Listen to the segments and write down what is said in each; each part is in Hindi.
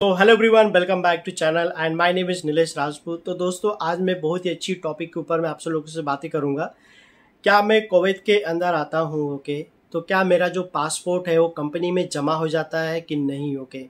तो hello everyone welcome back to channel and my name is Nilesh Rajput तो दोस्तों आज मैं बहुत ही अच्छी टॉपिक के ऊपर मैं आप सब लोगों से बातें करूंगा क्या मैं कोविद के अंदर आता हूँ ओके तो क्या मेरा जो पासपोर्ट है वो कंपनी में जमा हो जाता है कि नहीं ओके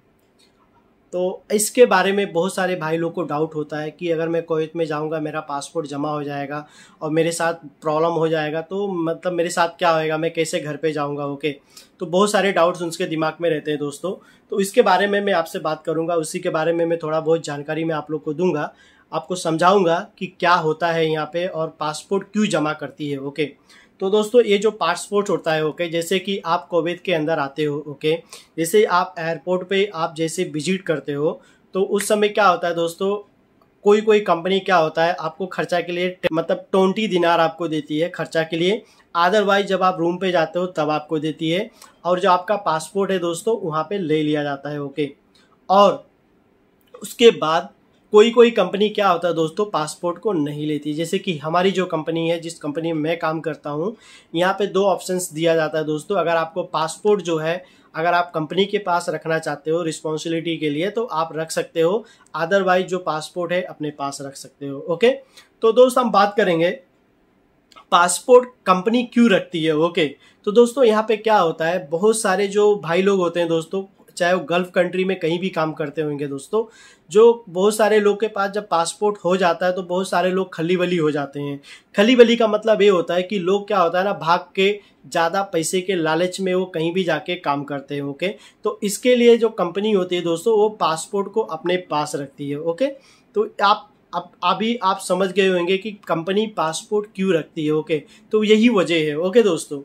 तो इसके बारे में बहुत सारे भाई लोग को डाउट होता है कि अगर मैं कोवैत में जाऊंगा मेरा पासपोर्ट जमा हो जाएगा और मेरे साथ प्रॉब्लम हो जाएगा तो मतलब मेरे साथ क्या होएगा मैं कैसे घर पे जाऊंगा ओके तो बहुत सारे डाउट्स उनके दिमाग में रहते हैं दोस्तों तो इसके बारे में मैं आपसे बात करूंगा उसी के बारे में मैं थोड़ा बहुत जानकारी मैं आप लोग को दूंगा आपको समझाऊंगा कि क्या होता है यहाँ पे और पासपोर्ट क्यों जमा करती है ओके तो दोस्तों ये जो पासपोर्ट होता है ओके जैसे कि आप कोविद के अंदर आते हो ओके जैसे आप एयरपोर्ट पे आप जैसे विजिट करते हो तो उस समय क्या होता है दोस्तों कोई कोई कंपनी क्या होता है आपको खर्चा के लिए मतलब ट्वेंटी दिनार आपको देती है खर्चा के लिए अदरवाइज जब आप रूम पे जाते हो तब आपको देती है और जो आपका पासपोर्ट है दोस्तों वहाँ पे ले लिया जाता है ओके और उसके बाद कोई कोई कंपनी क्या होता है दोस्तों पासपोर्ट को नहीं लेती जैसे कि हमारी जो कंपनी है जिस कंपनी में मैं काम करता हूँ यहाँ पे दो ऑप्शंस दिया जाता है दोस्तों अगर आपको पासपोर्ट जो है अगर आप कंपनी के पास रखना चाहते हो रिस्पॉन्सिबिलिटी के लिए तो आप रख सकते हो अदरवाइज जो पासपोर्ट है अपने पास रख सकते हो ओके तो दोस्त हम बात करेंगे पासपोर्ट कंपनी क्यों रखती है ओके तो दोस्तों यहाँ पे क्या होता है बहुत सारे जो भाई लोग होते हैं दोस्तों चाहे वो गल्फ कंट्री में कहीं भी काम करते होंगे दोस्तों जो बहुत सारे लोग के पास जब पासपोर्ट हो जाता है तो बहुत सारे लोग खली बली हो जाते हैं खली बली का मतलब ये होता है कि लोग क्या होता है ना भाग के ज़्यादा पैसे के लालच में वो कहीं भी जाके काम करते हैं ओके तो इसके लिए जो कंपनी होती है दोस्तों वो पासपोर्ट को अपने पास रखती है ओके तो आप अब अभी आप समझ गए होंगे कि कंपनी पासपोर्ट क्यों रखती है ओके तो यही वजह है ओके दोस्तों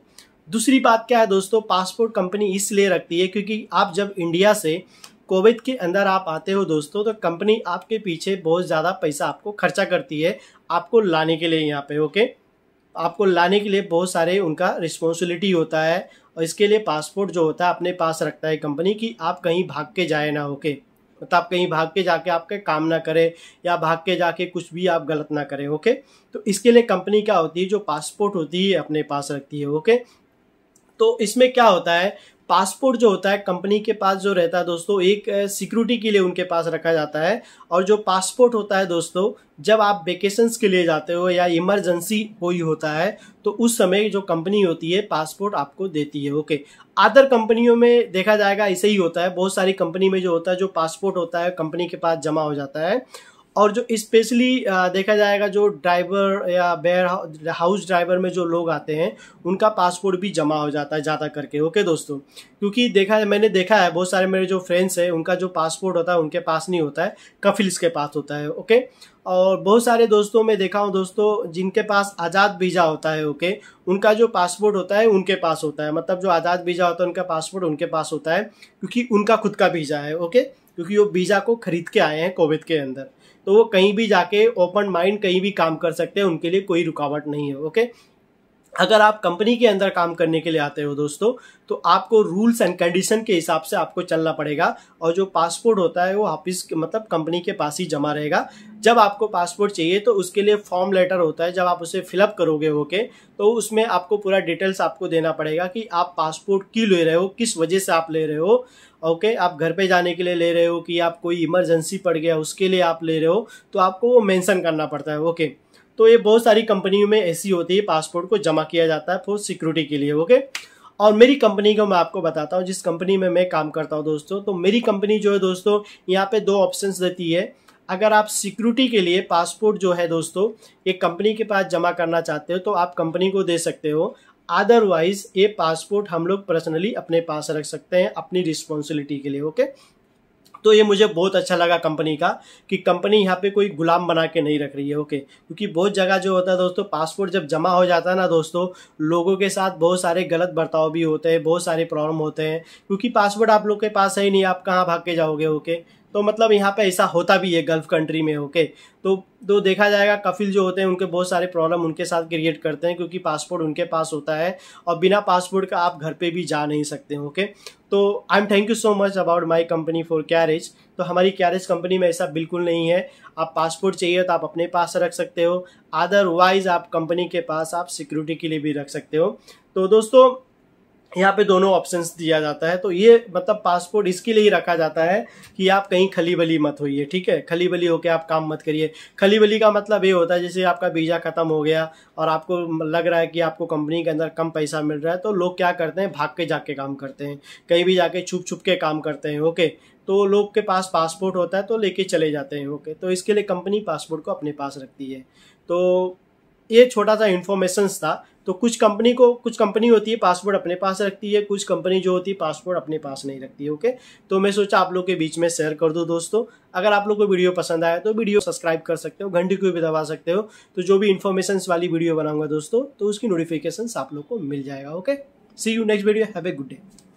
दूसरी बात क्या है दोस्तों पासपोर्ट कंपनी इसलिए रखती है क्योंकि आप जब इंडिया से कोविड के अंदर आप आते हो दोस्तों तो कंपनी आपके पीछे बहुत ज़्यादा पैसा आपको खर्चा करती है आपको लाने के लिए यहाँ पे ओके आपको लाने के लिए बहुत सारे उनका रिस्पॉन्सिबिलिटी होता है और इसके लिए पासपोर्ट जो होता है अपने पास रखता है कंपनी कि आप कहीं भाग के जाए ना ओके मतलब आप कहीं भाग के जाके आपके काम ना करें या भाग के जाके कुछ भी आप गलत ना करें ओके तो इसके लिए कंपनी क्या होती है जो पासपोर्ट होती है अपने पास रखती है ओके तो इसमें क्या होता है पासपोर्ट जो होता है कंपनी के पास जो रहता है दोस्तों एक सिक्योरिटी के लिए उनके पास रखा जाता है और जो पासपोर्ट होता है दोस्तों जब आप वेकेशंस के लिए जाते हो या इमरजेंसी कोई होता है तो उस समय जो कंपनी होती है पासपोर्ट आपको देती है ओके अदर कंपनियों में देखा जाएगा ऐसे ही होता है बहुत सारी कंपनी में जो होता है जो पासपोर्ट होता है कंपनी के पास जमा हो जाता है और जो स्पेशली देखा जाएगा जो ड्राइवर या बेयर हाउस ड्राइवर में जो लोग आते हैं उनका पासपोर्ट भी जमा हो जाता है ज़्यादा करके ओके दोस्तों क्योंकि देखा है मैंने देखा है बहुत सारे मेरे जो फ्रेंड्स हैं उनका जो पासपोर्ट होता है उनके पास नहीं होता है कफिल्स के पास होता है ओके और बहुत सारे दोस्तों में देखा हूँ दोस्तों जिनके पास आज़ाद वीज़ा होता है ओके उनका जो पासपोर्ट होता है उनके पास होता है मतलब जो आज़ाद वीज़ा होता है उनका पासपोर्ट उनके पास होता है क्योंकि उनका खुद का वीज़ा है ओके क्योंकि वो वीज़ा को खरीद के आए हैं कोविड के अंदर तो वो कहीं भी जाके ओपन माइंड कहीं भी काम कर सकते हैं उनके लिए कोई रुकावट नहीं है ओके अगर आप कंपनी के अंदर काम करने के लिए आते हो दोस्तों तो आपको रूल्स एंड कंडीशन के हिसाब से आपको चलना पड़ेगा और जो पासपोर्ट होता है वो ऑफिस मतलब कंपनी के पास ही जमा रहेगा जब आपको पासपोर्ट चाहिए तो उसके लिए फॉर्म लेटर होता है जब आप उसे फिलअप करोगे ओके तो उसमें आपको पूरा डिटेल्स आपको देना पड़ेगा कि आप पासपोर्ट क्यों ले रहे हो किस वजह से आप ले रहे हो ओके okay, आप घर पे जाने के लिए ले रहे हो कि आप कोई इमरजेंसी पड़ गया उसके लिए आप ले रहे हो तो आपको वो मेंशन करना पड़ता है ओके okay. तो ये बहुत सारी कंपनियों में ऐसी होती है पासपोर्ट को जमा किया जाता है फॉर सिक्योरिटी के लिए ओके और मेरी कंपनी को मैं आपको बताता हूँ जिस कंपनी में मैं काम करता हूँ दोस्तों तो मेरी कंपनी जो है दोस्तों यहाँ पे दो ऑप्शंस देती है अगर आप सिक्योरिटी के लिए पासपोर्ट जो है दोस्तों ये कंपनी के पास जमा करना चाहते हो तो आप कंपनी को दे सकते हो अदरवाइज ये पासपोर्ट हम लोग पर्सनली अपने पास रख सकते हैं अपनी रिस्पॉन्सिबिलिटी के लिए ओके तो ये मुझे बहुत अच्छा लगा कंपनी का कि कंपनी यहाँ पे कोई गुलाम बना के नहीं रख रही है ओके क्योंकि बहुत जगह जो होता है दोस्तों पासपोर्ट जब जमा हो जाता है ना दोस्तों लोगों के साथ बहुत सारे गलत बर्ताव भी होते हैं बहुत सारे प्रॉब्लम होते हैं क्योंकि पासपोर्ट आप लोग के पास है ही नहीं आप कहाँ भाग के जाओगे ओके तो मतलब यहाँ पे ऐसा होता भी है गल्फ कंट्री में ओके तो तो देखा जाएगा कफिल जो होते हैं उनके बहुत सारे प्रॉब्लम उनके साथ क्रिएट करते हैं क्योंकि पासपोर्ट उनके पास होता है और बिना पासपोर्ट का आप घर पे भी जा नहीं सकते ओके तो I am thank you so much about my company for carriage तो हमारी कैरेज कंपनी में ऐसा बिल्कुल नहीं है आप पासपोर्ट चाहिए तो आप अपने पास रख सकते हो अदरवाइज आप कंपनी के पास आप सिक्योरिटी के लिए भी रख सकते हो तो दोस्तों यहाँ पे दोनों ऑप्शंस दिया जाता है तो ये मतलब पासपोर्ट इसके लिए ही रखा जाता है कि आप कहीं खली बली मत होइए ठीक है खली बली होकर आप काम मत करिए खली बली का मतलब ये होता है जैसे आपका वीज़ा ख़त्म हो गया और आपको लग रहा है कि आपको कंपनी के अंदर कम पैसा मिल रहा है तो लोग क्या करते हैं भाग के जाके काम करते हैं कहीं भी जाके छुप छुप के काम करते हैं ओके तो लोग के पास पासपोर्ट होता है तो लेके चले जाते हैं ओके तो इसके लिए कंपनी पासपोर्ट को अपने पास रखती है तो ये छोटा सा इन्फॉर्मेशन था तो कुछ कंपनी को कुछ कंपनी होती है पासवर्ड अपने पास रखती है कुछ कंपनी जो होती है पासवर्ड अपने पास नहीं रखती है ओके तो मैं सोचा आप लोग के बीच में शेयर कर दो दोस्तों अगर आप लोग को वीडियो पसंद आया तो वीडियो सब्सक्राइब कर सकते हो घंटी को भी दबा सकते हो तो जो भी इन्फॉर्मेशन वाली वीडियो बनाऊंगा दोस्तों तो उसकी नोटिफिकेशन आप लोग को मिल जाएगा okay see you next video have a good day